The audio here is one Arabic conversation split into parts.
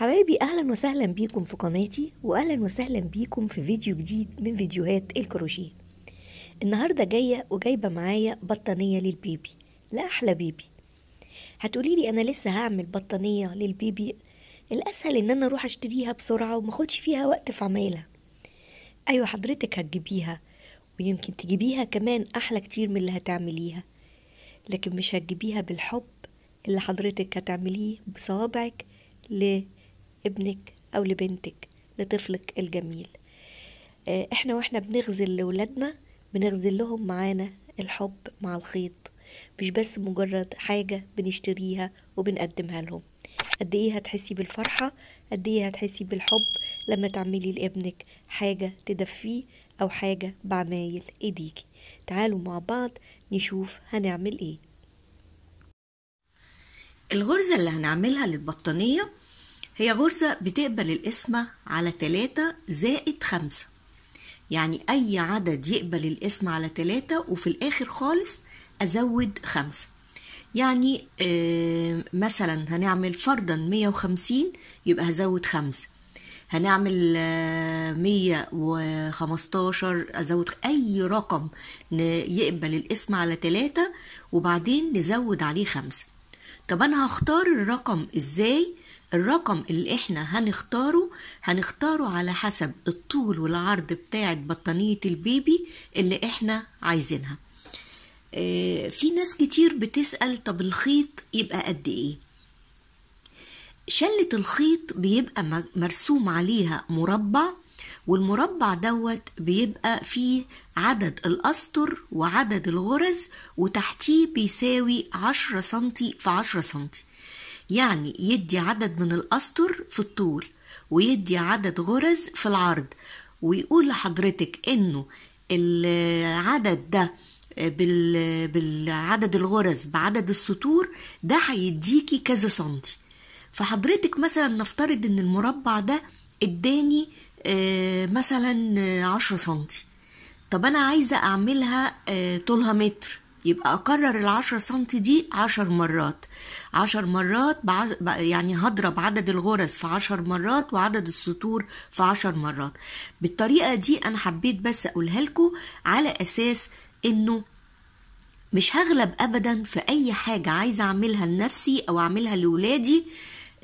حبايبي اهلا وسهلا بيكم في قناتي واهلا وسهلا بيكم في فيديو جديد من فيديوهات الكروشيه النهارده جايه وجايبه معايا بطانيه للبيبي لا احلى بيبي هتقولي لي انا لسه هعمل بطانيه للبيبي الاسهل ان انا اروح اشتريها بسرعه وماخدش فيها وقت في عمايلها ايوه حضرتك هتجيبيها ويمكن تجيبيها كمان احلى كتير من اللي هتعمليها لكن مش هتجيبيها بالحب اللي حضرتك هتعمليه بصوابعك ل ابنك أو لبنتك لطفلك الجميل آه، احنا واحنا بنغزل لولادنا بنغزل لهم معانا الحب مع الخيط مش بس مجرد حاجة بنشتريها وبنقدمها لهم قد ايه هتحسي بالفرحة قد ايه هتحسي بالحب لما تعملي لابنك حاجة تدفيه او حاجة بعمايل ايديكي تعالوا مع بعض نشوف هنعمل ايه الغرزة اللي هنعملها للبطانية هي غرزة بتقبل القسمة على تلاتة زائد خمسة يعني أي عدد يقبل القسمة على تلاتة وفي الآخر خالص أزود خمسة يعني آه، مثلا هنعمل فرضا 150 يبقى هزود خمسة هنعمل 115 آه، ازود اي رقم يقبل القسمة على 3 وبعدين نزود عليه 5 طب انا هختار الرقم ازاي الرقم اللي احنا هنختاره هنختاره على حسب الطول والعرض بتاعة بطانية البيبي اللي احنا عايزينها آه، في ناس كتير بتسأل طب الخيط يبقى قد ايه شلة الخيط بيبقى مرسوم عليها مربع والمربع دوت بيبقى فيه عدد الأسطر وعدد الغرز وتحتيه بيساوي عشرة سنتي في عشرة سنتي يعني يدي عدد من الأسطر في الطول ويدي عدد غرز في العرض ويقول لحضرتك إنه العدد ده بالعدد الغرز بعدد السطور ده هيديكي كذا سنتي فحضرتك مثلا نفترض ان المربع ده اداني آه، مثلا عشرة سنتي طب انا عايزه اعملها آه، طولها متر يبقى أكرر العشرة سنتي دي عشر مرات عشر مرات يعني هضرب عدد الغرز في عشر مرات وعدد السطور في عشر مرات بالطريقة دي أنا حبيت بس أقولها لكم على أساس إنه مش هغلب أبدا في أي حاجة عايزة أعملها لنفسي أو أعملها لولادي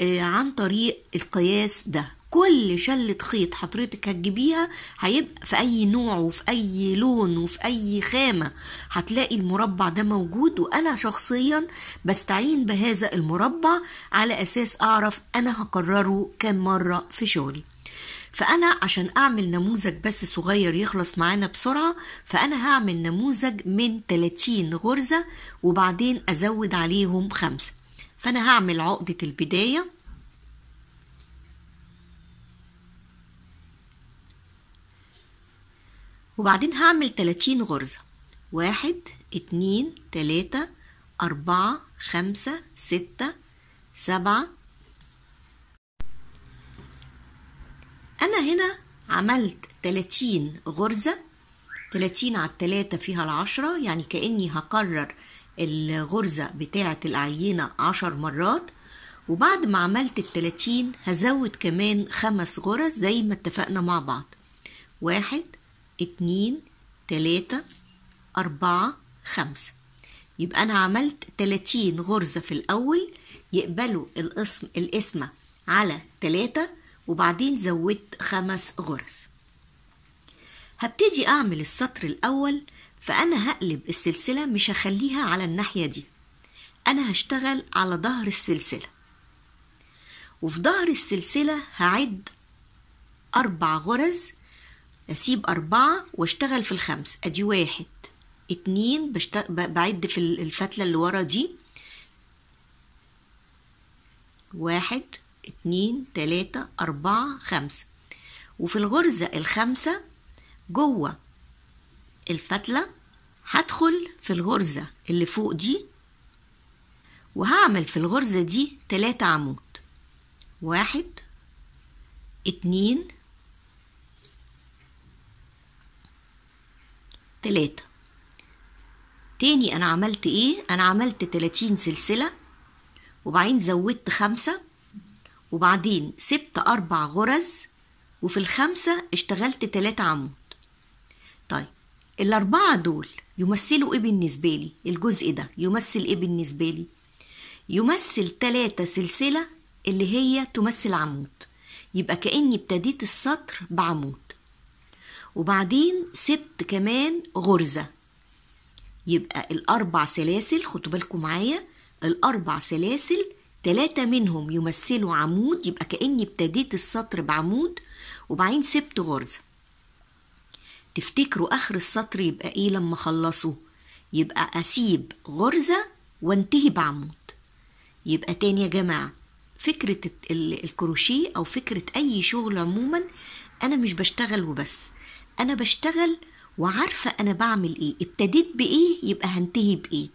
آه، عن طريق القياس ده كل شلة خيط حضرتك هتجيبيها هيبقى في أي نوع وفي أي لون وفي أي خامة هتلاقي المربع ده موجود وأنا شخصيا بستعين بهذا المربع على أساس أعرف أنا هكرره كام مرة في شغلي فأنا عشان أعمل نموذج بس صغير يخلص معانا بسرعة فأنا هعمل نموذج من 30 غرزة وبعدين أزود عليهم خمسة فأنا هعمل عقدة البداية وبعدين هعمل 30 غرزة واحد اتنين تلاتة أربعة خمسة ستة سبعة أنا هنا عملت 30 غرزة 30 على التلاتة فيها العشرة يعني كأني هكرر الغرزة بتاعة العينة عشر مرات وبعد ما عملت التلاتين هزود كمان خمس غرز زي ما اتفقنا مع بعض واحد اتنين تلاتة أربعة خمسة يبقى أنا عملت تلاتين غرزة في الأول يقبلوا الاسم القسمة على تلاتة وبعدين زودت خمس غرز هبتدي أعمل السطر الأول فأنا هقلب السلسلة مش هخليها على الناحية دي أنا هشتغل على ظهر السلسلة وفي ظهر السلسلة هعد أربع غرز أسيب أربعة وأشتغل في الخمس أدي واحد اتنين بشت... بعد في الفتلة اللي ورا دي واحد اتنين تلاتة أربعة خمسة وفي الغرزة الخامسة جوه الفتلة هدخل في الغرزة اللي فوق دي وهعمل في الغرزة دي تلاتة عمود واحد اتنين تلاتة تاني أنا عملت إيه؟ أنا عملت تلاتين سلسلة وبعدين زودت خمسة وبعدين سبت أربع غرز وفي الخمسة اشتغلت تلاتة عمود طيب الأربعة دول يمثلوا إيه بالنسبة لي؟ الجزء ده يمثل إيه بالنسبة لي؟ يمثل تلاتة سلسلة اللي هي تمثل عمود يبقى كأني ابتديت السطر بعمود وبعدين ست كمان غرزة يبقى الأربع سلاسل خدوا بالكم معايا الأربع سلاسل تلاتة منهم يمثلوا عمود يبقى كأني ابتديت السطر بعمود وبعدين سبت غرزة تفتكروا آخر السطر يبقى إيه لما أخلصه يبقى أسيب غرزة وانتهي بعمود يبقى تاني يا جماعة فكرة الكروشيه أو فكرة أي شغل عموما أنا مش بشتغل وبس انا بشتغل وعارفه انا بعمل ايه ابتديت بايه يبقى هنتهي بايه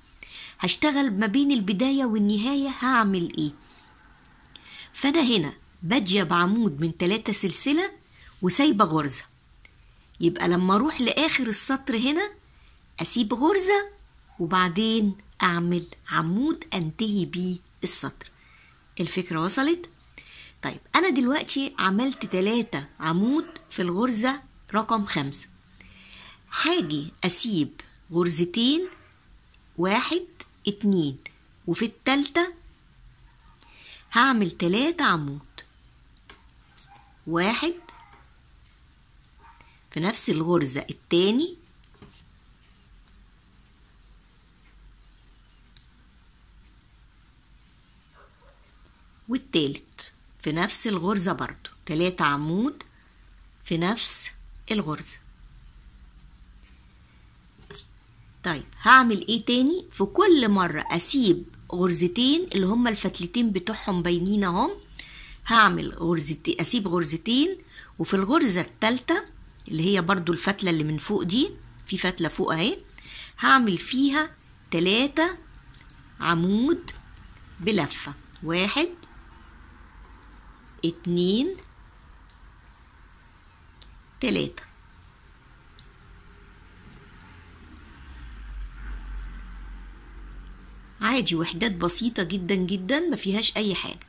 هشتغل ما بين البدايه والنهايه هعمل ايه فانا هنا بادية بعمود من ثلاثة سلسله وسايبه غرزه يبقى لما اروح لاخر السطر هنا اسيب غرزه وبعدين اعمل عمود انتهي بيه السطر الفكره وصلت طيب انا دلوقتي عملت ثلاثة عمود في الغرزه رقم خمسة هاجي أسيب غرزتين واحد اتنين وفي التالتة هعمل تلاتة عمود واحد في نفس الغرزة التاني والتالت في نفس الغرزة برضو تلاتة عمود في نفس الغرزة طيب هعمل ايه تاني في كل مرة اسيب غرزتين اللي هما الفتلتين بتوعهم باينين اهم هعمل غرزتين اسيب غرزتين وفي الغرزة التالتة اللي هي برضو الفتلة اللي من فوق دي في فتلة فوق اهي هعمل فيها تلاتة عمود بلفة واحد اتنين تلاتة عادي وحدات بسيطة جدا جدا ما فيهاش أي حاجة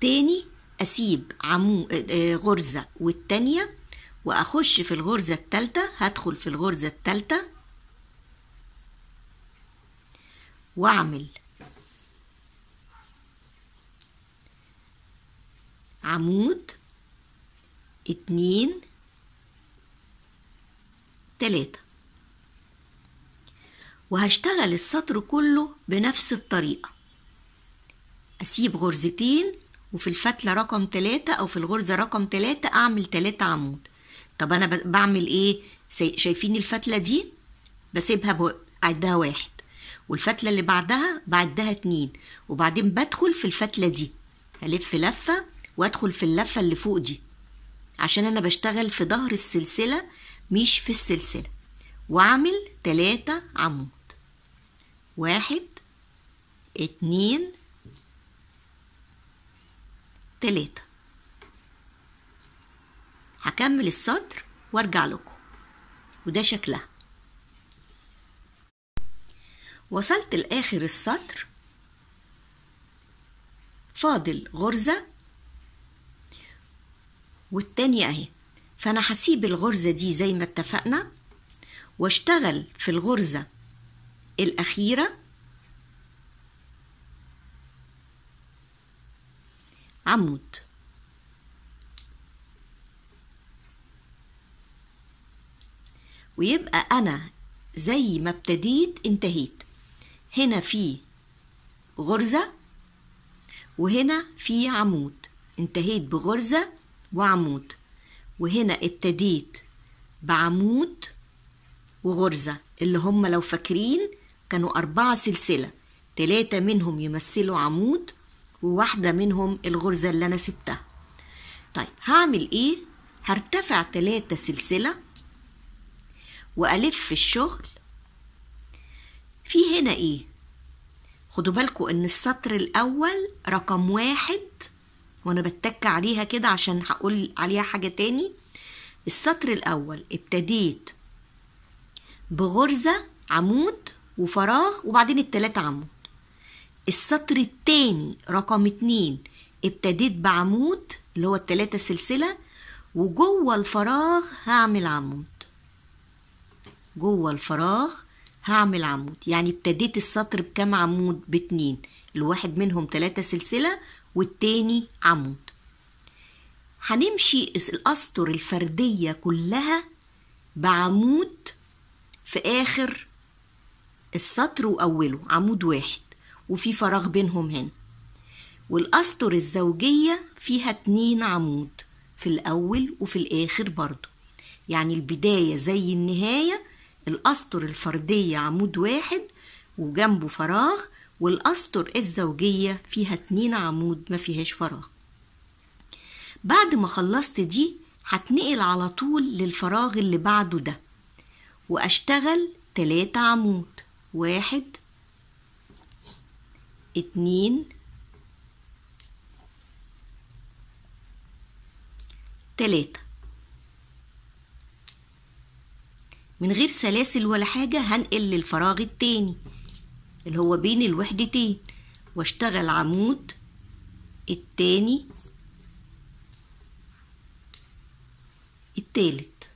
تاني أسيب عمو آه، آه، غرزة والتانية وأخش في الغرزة التالتة هدخل في الغرزة التالتة وأعمل عمود اتنين تلاتة وهشتغل السطر كله بنفس الطريقة أسيب غرزتين وفي الفتلة رقم تلاتة أو في الغرزة رقم تلاتة أعمل تلاتة عمود طب أنا بعمل إيه شايفين الفتلة دي بسيبها بعدها واحد والفتلة اللي بعدها بعدها اتنين وبعدين بدخل في الفتلة دي هلف لفة وادخل في اللفة اللي فوق دي عشان أنا بشتغل في ظهر السلسلة مش في السلسلة واعمل تلاتة عمود واحد اتنين تلاتة هكمل السطر وارجع لكم وده شكلها وصلت لآخر السطر فاضل غرزة والتانية اهي فأنا هسيب الغرزة دي زي ما اتفقنا واشتغل في الغرزة الأخيرة عمود ويبقى أنا زي ما ابتديت انتهيت هنا في غرزة وهنا في عمود انتهيت بغرزة وعمود وهنا ابتديت بعمود وغرزة اللي هم لو فاكرين كانوا أربعة سلسلة تلاتة منهم يمثلوا عمود وواحدة منهم الغرزة اللي أنا سبتها طيب هعمل إيه؟ هرتفع تلاتة سلسلة وألف الشغل في هنا إيه؟ خدوا بالكم إن السطر الأول رقم واحد وانا بتك عليها كده عشان هقول عليها حاجة تاني السطر الأول ابتديت بغرزة عمود وفراغ وبعدين التلاتة عمود السطر التاني رقم اتنين ابتديت بعمود اللي هو التلاتة سلسلة وجوه الفراغ هعمل عمود جوه الفراغ هعمل عمود يعني ابتديت السطر بكام عمود باتنين الواحد منهم تلاتة سلسلة والتاني عمود هنمشي الأسطر الفردية كلها بعمود في آخر السطر وأوله عمود واحد وفي فراغ بينهم هنا والأسطر الزوجية فيها اتنين عمود في الأول وفي الآخر برضو يعني البداية زي النهاية الأسطر الفردية عمود واحد وجنبه فراغ والأسطر الزوجية فيها اتنين عمود ما فيهاش فراغ بعد ما خلصت دي هتنقل على طول للفراغ اللي بعده ده وأشتغل تلاتة عمود واحد اتنين تلاتة من غير سلاسل ولا حاجة هنقل للفراغ التاني اللي هو بين الوحدتين واشتغل عمود التاني التالت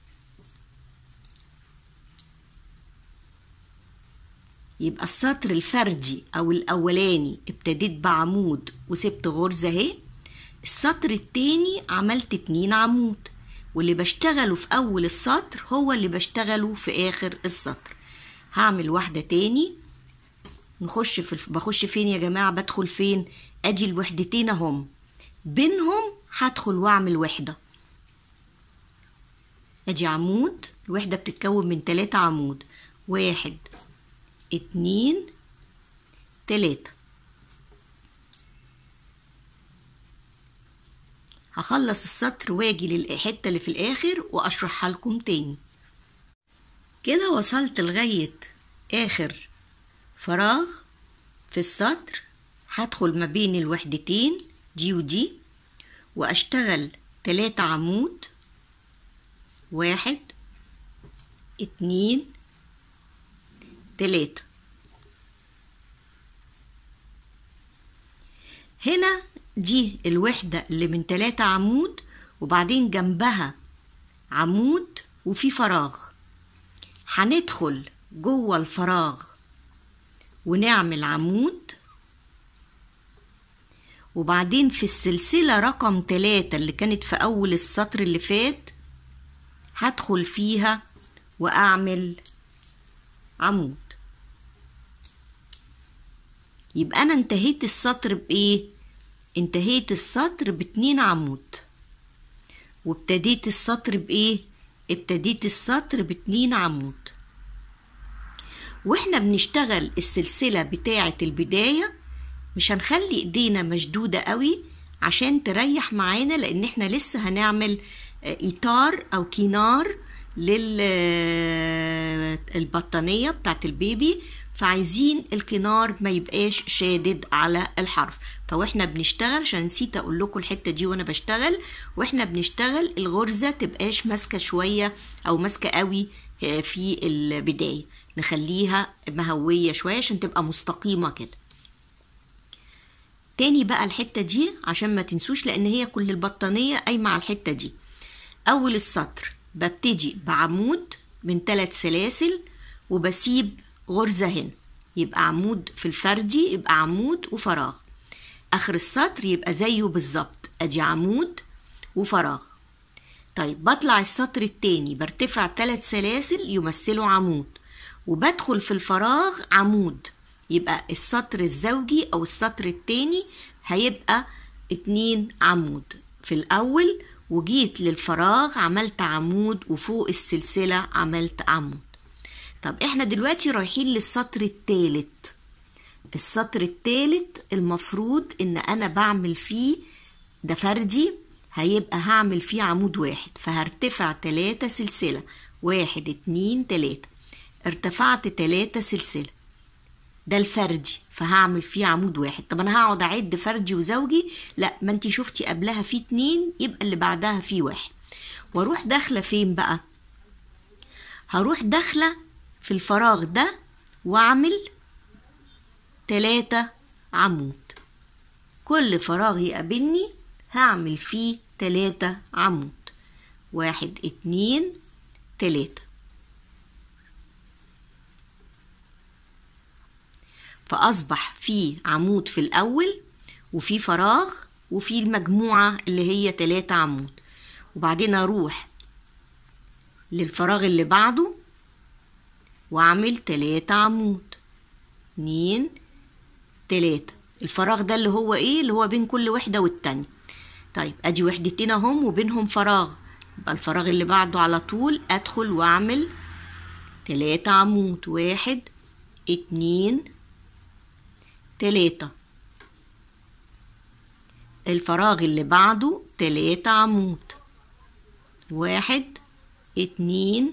يبقى السطر الفردي او الاولاني ابتديت بعمود وسبت غرزة اهي السطر التاني عملت اتنين عمود واللي بشتغله في اول السطر هو اللي بشتغله في اخر السطر هعمل واحدة تاني نخش في بخش فين يا جماعة بدخل فين أدي الوحدتين هم بينهم هدخل وأعمل وحدة أدي عمود الوحدة بتتكون من تلاتة عمود واحد اتنين تلاتة هخلص السطر واجي للحتة اللي في الآخر وأشرحها لكم تاني كده وصلت لغاية آخر فراغ في السطر هدخل ما بين الوحدتين دي ودي واشتغل تلاتة عمود واحد اتنين تلاتة هنا دي الوحدة اللي من تلاتة عمود وبعدين جنبها عمود وفي فراغ هندخل جوه الفراغ ونعمل عمود وبعدين في السلسلة رقم تلاتة اللي كانت في أول السطر اللي فات هدخل فيها وأعمل عمود يبقى أنا انتهيت السطر بإيه؟ انتهيت السطر باتنين عمود وابتديت السطر بإيه؟ ابتديت السطر باتنين عمود واحنا بنشتغل السلسلة بتاعة البداية مش هنخلي ايدينا مشدودة قوي عشان تريح معانا لان احنا لسه هنعمل آه، اطار او كينار للبطانية آه، بتاعت البيبي فعايزين الكنار ما يبقاش شادد على الحرف فاحنا بنشتغل عشان نسيت اقول لكم الحته دي وانا بشتغل واحنا بنشتغل الغرزه تبقاش ماسكه شويه او ماسكه قوي آه، في البدايه نخليها مهوية شوية عشان تبقى مستقيمة كده تاني بقى الحتة دي عشان ما تنسوش لأن هي كل البطانية قايمة على الحتة دي أول السطر ببتدي بعمود من ثلاث سلاسل وبسيب غرزة هنا يبقى عمود في الفردي يبقى عمود وفراغ آخر السطر يبقى زيه بالظبط أدي عمود وفراغ طيب بطلع السطر التاني برتفع ثلاث سلاسل يمثلوا عمود وبدخل في الفراغ عمود يبقى السطر الزوجي أو السطر التاني هيبقى اتنين عمود في الأول وجيت للفراغ عملت عمود وفوق السلسلة عملت عمود طب احنا دلوقتي رايحين للسطر التالت السطر التالت المفروض ان انا بعمل فيه ده فردي هيبقى هعمل فيه عمود واحد فهرتفع تلاتة سلسلة واحد اتنين تلاتة ارتفعت تلاتة سلسلة ده الفردي فهعمل فيه عمود واحد طب انا هقعد اعد فردي وزوجي لا ما انتي شفتي قبلها فيه اتنين يبقى اللي بعدها فيه واحد واروح داخله فين بقى هروح داخله في الفراغ ده واعمل تلاتة عمود كل فراغ يقابلني هعمل فيه تلاتة عمود واحد اتنين تلاتة فأصبح في عمود في الأول وفي فراغ وفي المجموعة اللي هي تلاتة عمود وبعدين أروح للفراغ اللي بعده وأعمل تلاتة عمود اتنين تلاتة الفراغ ده اللي هو ايه اللي هو بين كل وحدة والتانية طيب ادي وحدتين اهم وبينهم فراغ يبقى الفراغ اللي بعده على طول ادخل واعمل تلاتة عمود واحد اتنين تلاتة تلاتة الفراغ اللي بعده تلاتة عمود واحد اتنين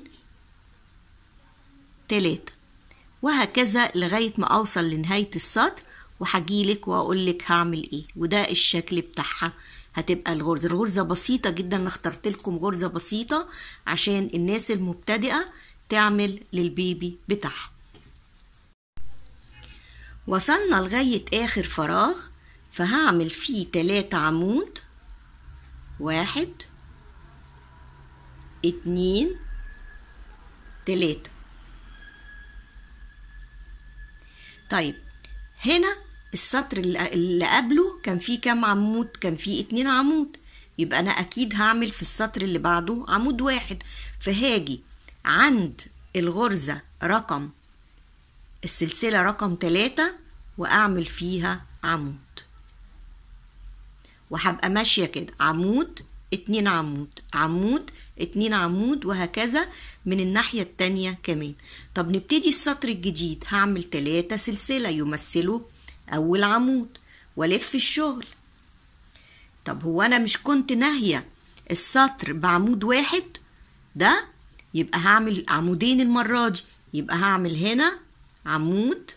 تلاتة وهكذا لغاية ما أوصل لنهاية السطر وهجيلك وأقولك هعمل إيه وده الشكل بتاعها هتبقى الغرزة الغرزة بسيطة جدا أنا اخترت لكم غرزة بسيطة عشان الناس المبتدئة تعمل للبيبي بتاعها وصلنا لغاية آخر فراغ فهعمل فيه تلاتة عمود واحد اتنين تلاتة طيب هنا السطر اللي قبله كان فيه كام عمود كان فيه اتنين عمود يبقى انا اكيد هعمل في السطر اللي بعده عمود واحد فهاجي عند الغرزة رقم السلسلة رقم تلاتة وأعمل فيها عمود وهبقى ماشية كده عمود اتنين عمود عمود اتنين عمود وهكذا من الناحية التانية كمان طب نبتدي السطر الجديد هعمل تلاتة سلسلة يمثلوا أول عمود والف الشغل طب هو أنا مش كنت ناهية السطر بعمود واحد ده يبقى هعمل عمودين المرة دي يبقى هعمل هنا عمود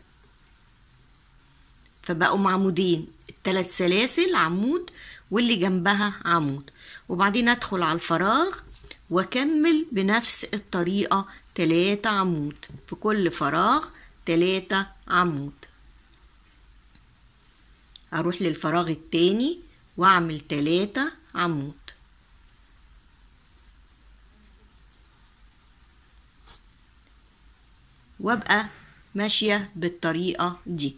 فبقوا عمودين الثلاث سلاسل عمود واللي جنبها عمود وبعدين ادخل على الفراغ واكمل بنفس الطريقة تلاتة عمود في كل فراغ تلاتة عمود اروح للفراغ التاني واعمل تلاتة عمود وابقى ماشية بالطريقة دي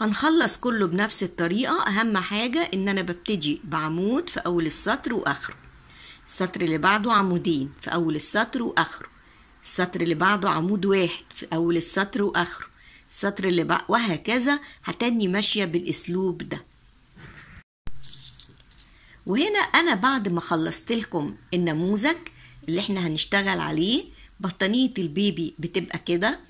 هنخلص كله بنفس الطريقة أهم حاجة إن أنا ببتدي بعمود في أول السطر وآخره السطر اللي بعده عمودين في أول السطر وآخره السطر اللي بعده عمود واحد في أول السطر وآخره السطر اللي بعده وهكذا هتاني ماشية بالأسلوب ده وهنا أنا بعد ما خلصت لكم النموذج اللي احنا هنشتغل عليه بطانيه البيبي بتبقى كده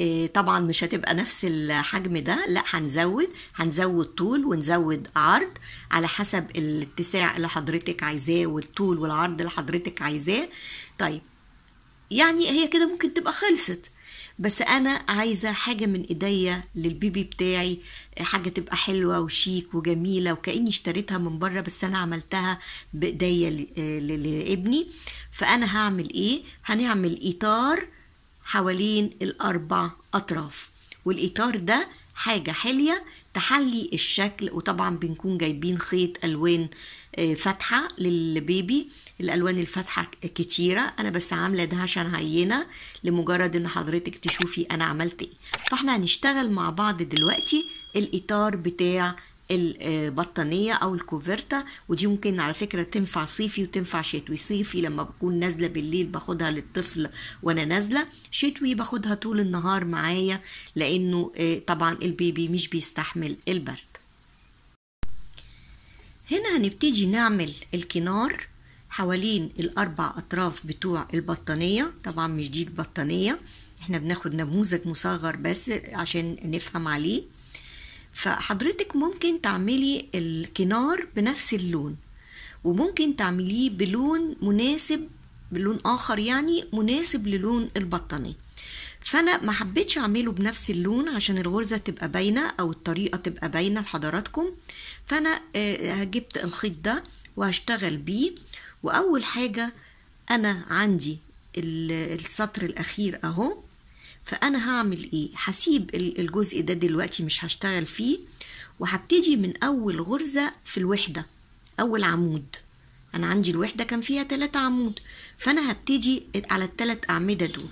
آه، طبعا مش هتبقى نفس الحجم ده لا هنزود هنزود طول ونزود عرض على حسب الاتساع اللي حضرتك عايزاه والطول والعرض اللي حضرتك عايزاه طيب يعني هي كده ممكن تبقى خلصت بس انا عايزه حاجه من ايديا للبيبي بتاعي حاجه تبقى حلوه وشيك وجميله وكاني اشتريتها من بره بس انا عملتها بايديا لابني فانا هعمل ايه هنعمل اطار حوالين الاربع اطراف والاطار ده حاجه حليه تحلي الشكل وطبعا بنكون جايبين خيط الوان آه، فاتحه للبيبي الالوان الفاتحه كتيره انا بس عامله ده عشان هينه لمجرد ان حضرتك تشوفي انا عملت ايه فاحنا هنشتغل مع بعض دلوقتي الاطار بتاع البطانيه او الكوفرتا ودي ممكن على فكره تنفع صيفي وتنفع شتوي صيفي لما بكون نازله بالليل باخدها للطفل وانا نازله شتوي باخدها طول النهار معايا لانه آه، طبعا البيبي مش بيستحمل البرد هنا هنبتدي نعمل الكنار حوالين الاربع اطراف بتوع البطانيه طبعا مش دي البطانيه احنا بناخد نموذج مصغر بس عشان نفهم عليه فحضرتك ممكن تعملي الكنار بنفس اللون وممكن تعمليه بلون مناسب بلون اخر يعني مناسب للون البطانيه فانا ما حبيتش اعمله بنفس اللون عشان الغرزه تبقى باينه او الطريقه تبقى باينه لحضراتكم فانا آه، جبت الخيط ده وهشتغل بيه واول حاجه انا عندي السطر الاخير اهو فانا هعمل ايه هسيب الجزء ده دلوقتي مش هشتغل فيه وهبتدي من اول غرزه في الوحده اول عمود انا عندي الوحده كان فيها ثلاثة عمود فانا هبتدي على الثلاث اعمده دول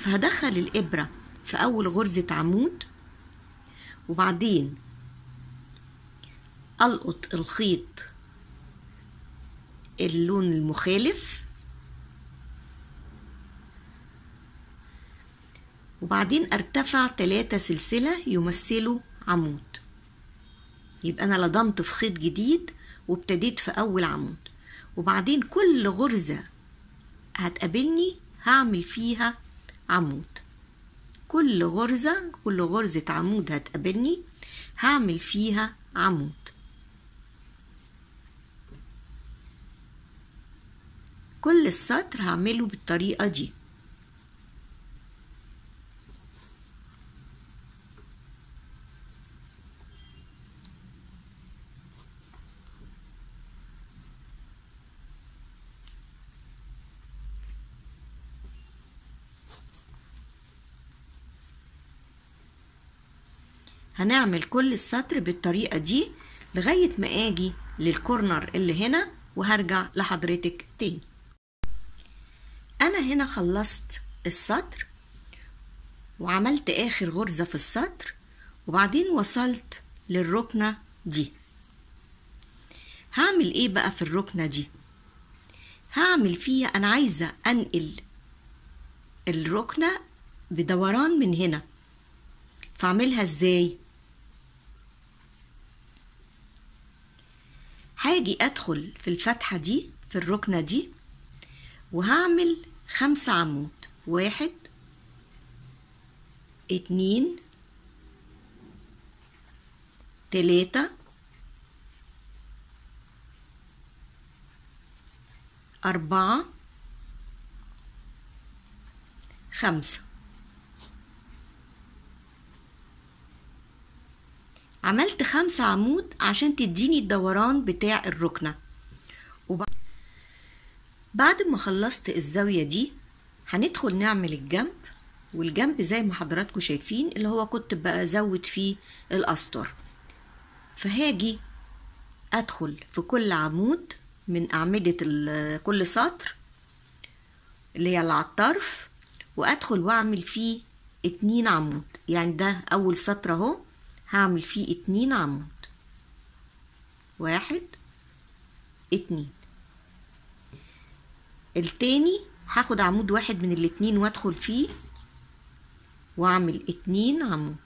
فهدخل الابره في اول غرزه عمود وبعدين القط الخيط اللون المخالف وبعدين ارتفع تلاتة سلسلة يمثلوا عمود يبقى أنا لضمت في خيط جديد وابتديت في أول عمود وبعدين كل غرزة هتقابلني هعمل فيها عمود كل غرزة كل غرزة عمود هتقابلني هعمل فيها عمود كل السطر هعمله بالطريقة دي هنعمل كل السطر بالطريقة دي لغاية ما اجي للكورنر اللي هنا وهرجع لحضرتك تاني انا هنا خلصت السطر وعملت اخر غرزة في السطر وبعدين وصلت للركنة دي هعمل ايه بقى في الركنة دي هعمل فيها انا عايزة انقل الركنة بدوران من هنا فاعملها ازاي هاجي أدخل في الفتحة دي في الركنة دي وهعمل خمسة عمود واحد اتنين تلاتة أربعة خمسة عملت خمسة عمود عشان تديني الدوران بتاع الركنة بعد ما خلصت الزاوية دي هندخل نعمل الجنب والجنب زي ما حضراتكم شايفين اللي هو كنت بزود فيه الأسطر فهاجي أدخل في كل عمود من أعمدة كل سطر اللي هي اللي على الطرف وأدخل وأعمل فيه اتنين عمود يعني ده أول سطر أهو هعمل فيه اتنين عمود واحد اتنين التاني هاخد عمود واحد من الاتنين وادخل فيه واعمل اتنين عمود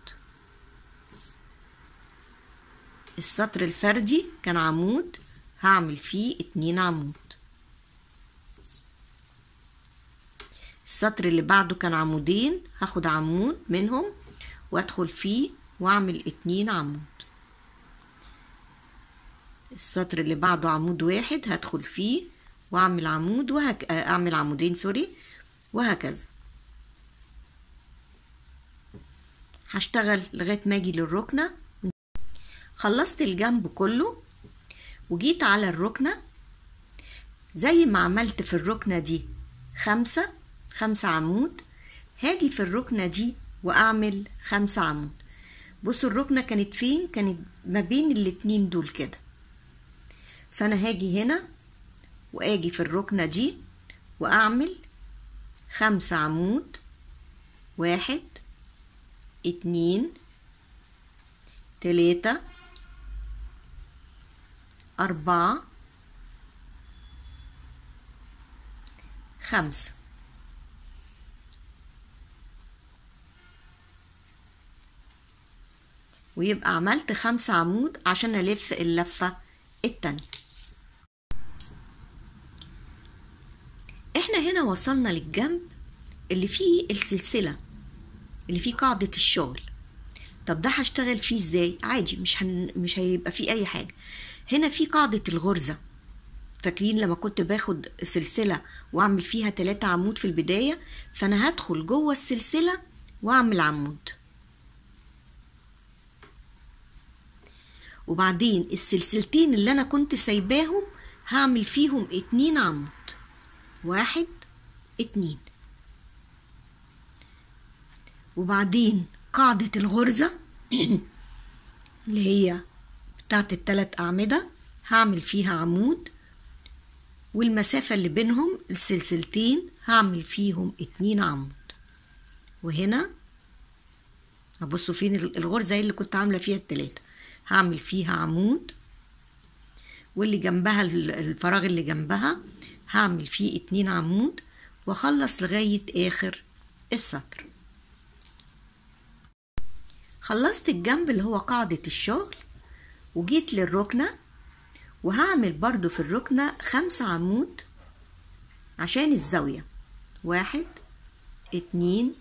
السطر الفردي كان عمود هعمل فيه اتنين عمود السطر اللي بعده كان عمودين هاخد عمود منهم وادخل فيه واعمل اتنين عمود السطر اللي بعده عمود واحد هدخل فيه واعمل عمود وهك... آه، اعمل عمودين سوري وهكذا هشتغل لغايه ما اجي للركنه خلصت الجنب كله وجيت على الركنه زي ما عملت في الركنه دي خمسة خمسة عمود هاجي في الركنه دي واعمل خمسة عمود بصوا الركنة كانت فين كانت ما بين الاتنين دول كده فانا هاجي هنا واجي في الركنة دي واعمل خمسة عمود واحد اتنين تلاتة أربعة خمسة ويبقى عملت خمسة عمود عشان ألف اللفة التانية احنا هنا وصلنا للجنب اللي فيه السلسلة اللي فيه قاعدة الشغل طب ده هشتغل فيه ازاي عادي مش هن... مش هيبقى فيه اي حاجة هنا في قاعدة الغرزة فاكرين لما كنت باخد سلسلة واعمل فيها تلاتة عمود في البداية فانا هدخل جوه السلسلة واعمل عمود وبعدين السلسلتين اللي انا كنت سايباهم هعمل فيهم اتنين عمود واحد اتنين وبعدين قاعدة الغرزة اللي هي بتاعت التلات أعمدة هعمل فيها عمود والمسافة اللي بينهم السلسلتين هعمل فيهم اتنين عمود وهنا هبصوا فين الغرزة اللي كنت عاملة فيها التلاتة هعمل فيها عمود واللي جنبها الفراغ اللي جنبها هعمل فيه اتنين عمود واخلص لغاية اخر السطر خلصت الجنب اللي هو قاعدة الشغل وجيت للركنة وهعمل برضو في الركنة خمس عمود عشان الزاوية واحد اتنين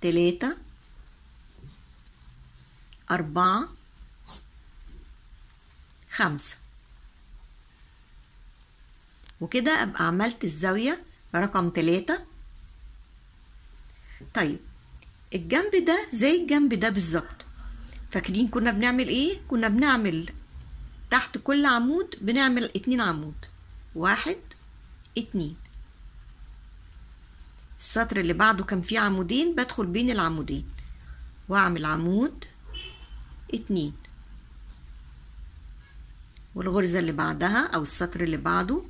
تلاتة أربعة خمسة وكده أبقى عملت الزاوية رقم تلاتة طيب الجنب ده زي الجنب ده بالظبط فاكرين كنا بنعمل ايه كنا بنعمل تحت كل عمود بنعمل اتنين عمود واحد اتنين السطر اللي بعده كان فيه عمودين بدخل بين العمودين واعمل عمود اتنين والغرزة اللي بعدها أو السطر اللي بعده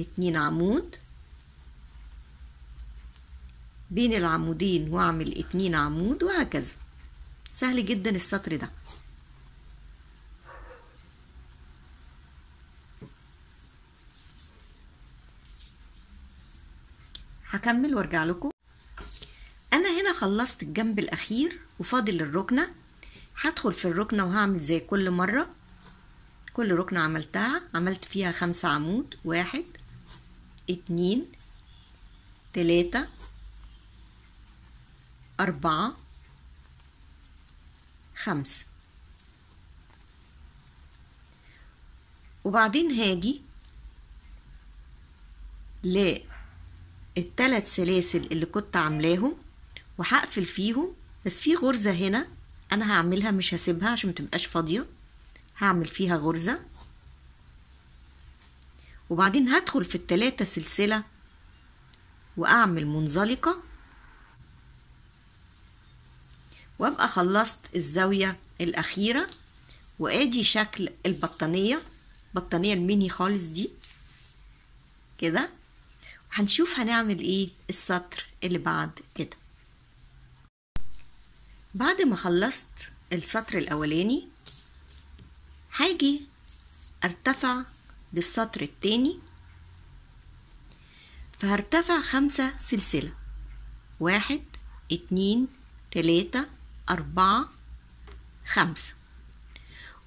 اتنين عمود بين العمودين واعمل اتنين عمود وهكذا سهل جدا السطر ده هكمل وارجع لكم انا هنا خلصت الجنب الاخير وفاضل الركنه هدخل في الركنة وهعمل زي كل مرة كل ركنة عملتها عملت فيها خمسة عمود واحد اتنين تلاتة أربعة خمسة وبعدين هاجي للتلات سلاسل اللي كنت عاملاهم وهقفل فيهم بس في غرزة هنا انا هعملها مش هسيبها عشان متبقاش فاضيه هعمل فيها غرزه وبعدين هدخل في التلاتة سلسله واعمل منزلقه وابقى خلصت الزاويه الاخيره وادي شكل البطانيه البطانيه الميني خالص دي كده هنشوف هنعمل ايه السطر اللي بعد كده بعد ما خلصت السطر الأولاني هاجي أرتفع للسطر التاني فهرتفع خمسة سلسلة واحد اتنين تلاتة أربعة خمسة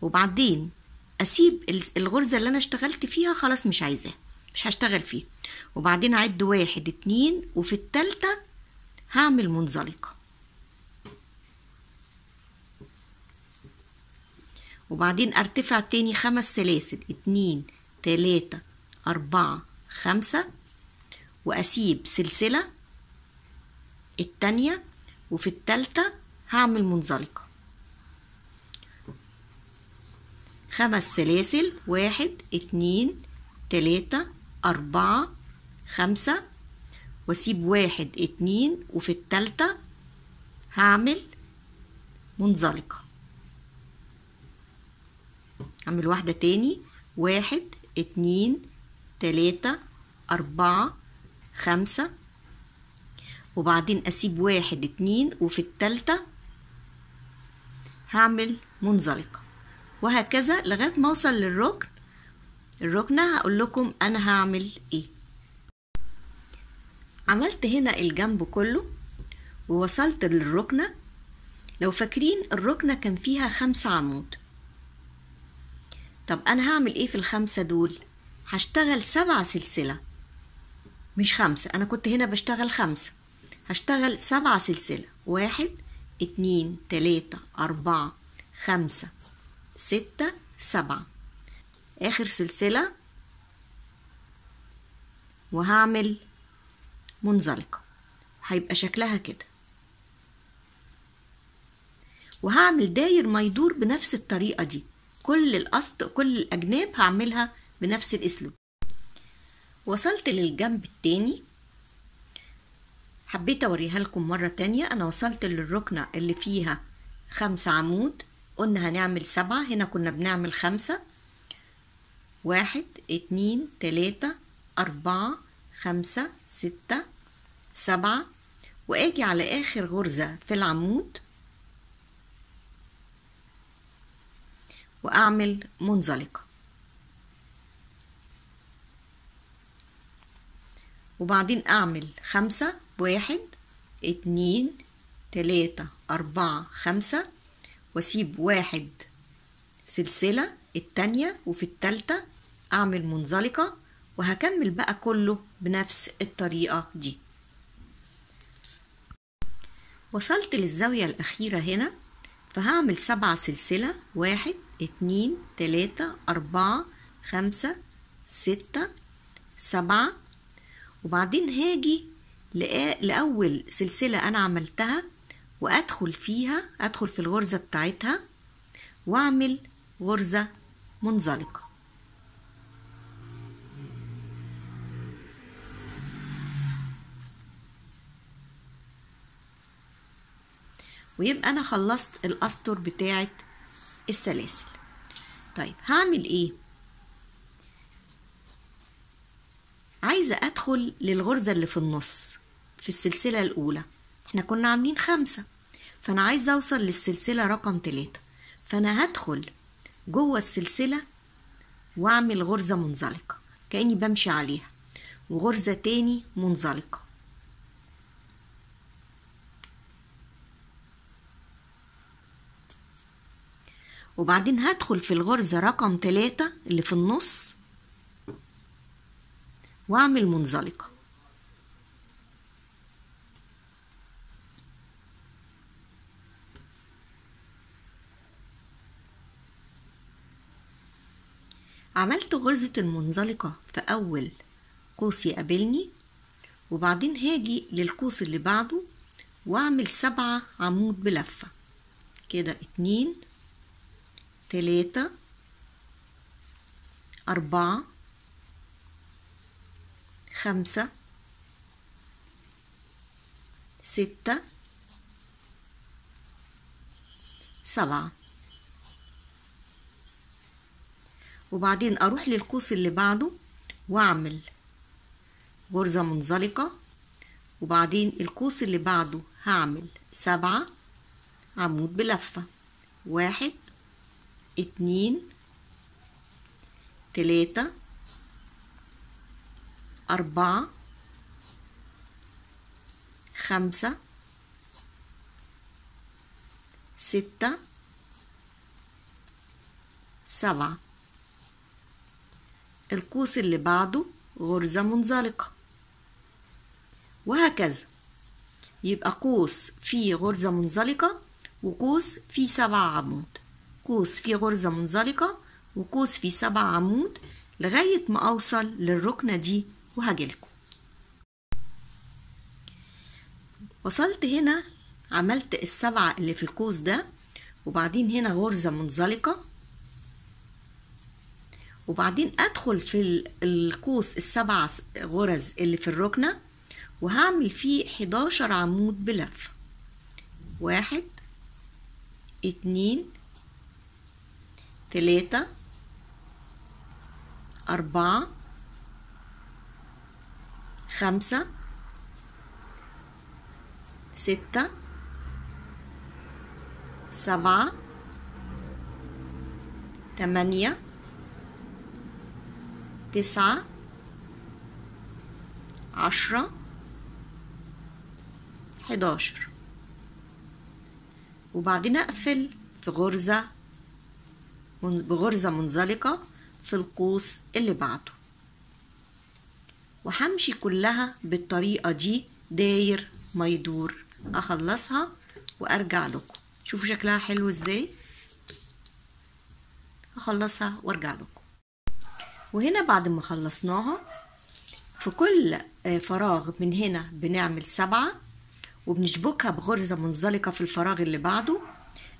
وبعدين أسيب الغرزة اللي أنا اشتغلت فيها خلاص مش عايزاها مش هشتغل فيها وبعدين أعد واحد اتنين وفي التالتة هعمل منزلقة وبعدين ارتفع تاني خمس سلاسل اتنين تلاتة أربعة خمسة وأسيب سلسلة التانية وفي التالتة هعمل منزلقة خمس سلاسل واحد اتنين تلاتة أربعة خمسة وأسيب واحد اتنين وفي التالتة هعمل منزلقة اعمل واحدة تاني واحد اتنين تلاتة أربعة خمسة وبعدين أسيب واحد اتنين وفي التالتة هعمل منزلقة وهكذا لغاية ما أوصل للركن الركنة هقول لكم أنا هعمل إيه عملت هنا الجنب كله ووصلت للركنة لو فاكرين الركنة كان فيها خمسة عمود طب أنا هعمل إيه في الخمسة دول هشتغل سبع سلسلة مش خمسة أنا كنت هنا بشتغل خمسة هشتغل سبع سلسلة واحد اتنين تلاتة أربعة خمسة ستة سبعة آخر سلسلة وهعمل منزلقة هيبقى شكلها كده وهعمل داير ما يدور بنفس الطريقة دي كل الأسط كل الأجناب هعملها بنفس الأسلوب وصلت للجنب التاني حبيت أوريها لكم مرة تانية أنا وصلت للركنة اللي فيها خمسة عمود قلنا هنعمل سبعة هنا كنا بنعمل خمسة واحد اتنين تلاتة أربعة خمسة ستة سبعة وأجي على آخر غرزة في العمود وأعمل منزلقة وبعدين أعمل خمسة واحد اتنين تلاتة أربعة خمسة وأسيب واحد سلسلة التانية وفي التالتة أعمل منزلقة وهكمل بقى كله بنفس الطريقة دي وصلت للزاوية الأخيرة هنا فهعمل سبعة سلسلة واحد اتنين تلاتة أربعة خمسة ستة سبعة وبعدين هاجي لأول سلسلة أنا عملتها وأدخل فيها أدخل في الغرزة بتاعتها وأعمل غرزة منزلقة ويبقى أنا خلصت الأسطر بتاعت السلاسل طيب هعمل ايه عايزة ادخل للغرزة اللي في النص في السلسلة الاولى احنا كنا عاملين خمسة فانا عايزة اوصل للسلسلة رقم تلاتة فانا هدخل جوه السلسلة واعمل غرزة منزلقة كأني بمشي عليها وغرزة تاني منزلقة وبعدين هدخل في الغرزة رقم تلاتة اللي في النص وأعمل منزلقة عملت غرزة المنزلقة في أول قوس يقابلني وبعدين هاجي للقوس اللي بعده وأعمل سبعة عمود بلفة كده اتنين تلاتة أربعة خمسة ستة سبعة وبعدين أروح للقوس اللي بعده وأعمل غرزة منزلقة وبعدين القوس اللي بعده هعمل سبعة عمود بلفة واحد اتنين تلاتة أربعة خمسة ستة سبعة القوس اللي بعده غرزة منزلقة وهكذا يبقى قوس فيه غرزة منزلقة وقوس فيه سبعة عمود قوس في غرزة منزلقة وقوس في سبع عمود لغاية ما أوصل للركنة دي وهجيلكم وصلت هنا عملت السبعة اللي في القوس ده وبعدين هنا غرزة منزلقة وبعدين أدخل في القوس السبع غرز اللي في الركنة وهعمل فيه 11 عمود بلف واحد اتنين تلاتة أربعة خمسة ستة سبعة تمانية تسعة عشرة حداشر وبعدين أقفل في غرزة بغرزة منزلقة في القوس اللي بعده وهمشي كلها بالطريقة دي داير ما يدور اخلصها وارجع لكم شوفوا شكلها حلو ازاي أخلصها وارجع لكم وهنا بعد ما خلصناها في كل آه، فراغ من هنا بنعمل سبعة وبنشبكها بغرزة منزلقة في الفراغ اللي بعده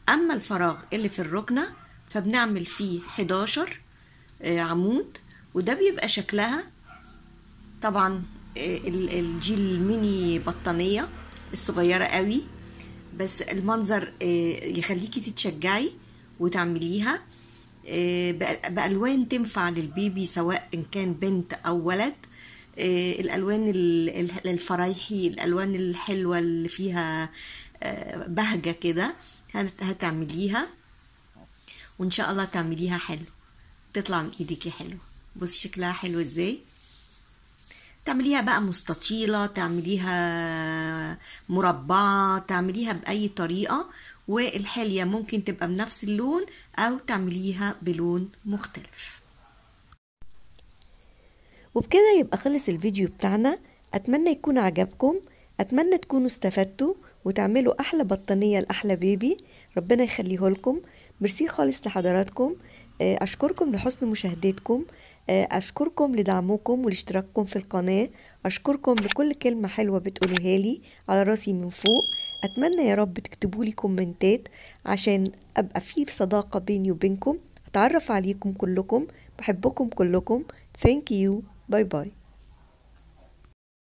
أما الفراغ اللي في الركنة فبنعمل فيه 11 آه، عمود وده بيبقى شكلها طبعا آه، الجيل الميني بطانية الصغيرة قوي بس المنظر آه، يخليكي تتشجعي وتعمليها بألوان تنفع للبيبي سواء إن كان بنت أو ولد الألوان الفرايحي الألوان الحلوة اللي فيها بهجة كده هتعمليها وان شاء الله تعمليها حلو تطلع من ايديكي حلو بصي شكلها حلو ازاي تعمليها بقى مستطيلة تعمليها مربعة تعمليها بأي طريقة والحلية ممكن تبقى بنفس اللون أو تعمليها بلون مختلف وبكده يبقى خلص الفيديو بتاعنا أتمنى يكون عجبكم أتمنى تكونوا استفدتوا وتعملوا أحلى بطانية لأحلى بيبي ربنا يخليه لكم ميرسي خالص لحضراتكم آه، أشكركم لحسن مشاهدتكم آه، أشكركم لدعمكم ولاشتراككم في القناة أشكركم لكل كلمة حلوة بتقولوها لي على راسي من فوق أتمنى يا رب تكتبوا لي كومنتات عشان أبقى في صداقة بيني وبينكم أتعرف عليكم كلكم بحبكم كلكم Thank you باي باي